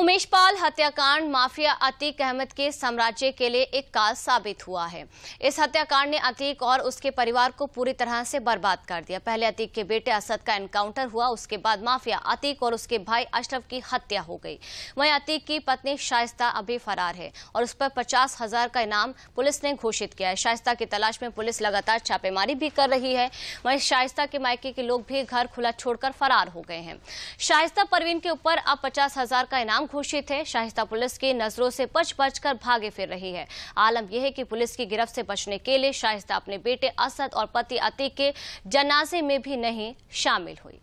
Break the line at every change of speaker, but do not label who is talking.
उमेश पाल हत्याकांड माफिया अतीक अहमद के साम्राज्य के लिए एक काल साबित हुआ है इस हत्याकांड ने अतीक और उसके परिवार को पूरी तरह से बर्बाद कर दिया पहले अतीक के बेटे असद का एनकाउंटर हुआ उसके बाद माफिया अतीक और उसके भाई अशरफ की हत्या हो गई वहीं अतीक की पत्नी शाइस्ता अभी फरार है और उस पर पचास हजार का इनाम पुलिस ने घोषित किया है शाइस्ता की तलाश में पुलिस लगातार छापेमारी भी कर रही है वही शाइस्ता के मायके के लोग भी घर खुला छोड़कर फरार हो गए हैं शाइस्ता परवीन के ऊपर अब पचास का इनाम गुमनाम घोषित है शाहिस्ता पुलिस की नजरों से पच पच कर भागे फिर रही है आलम यह है कि पुलिस की गिरफ्त से बचने के लिए शाहिस्ता अपने बेटे असद और पति अतीक के जनाजे में भी नहीं शामिल हुई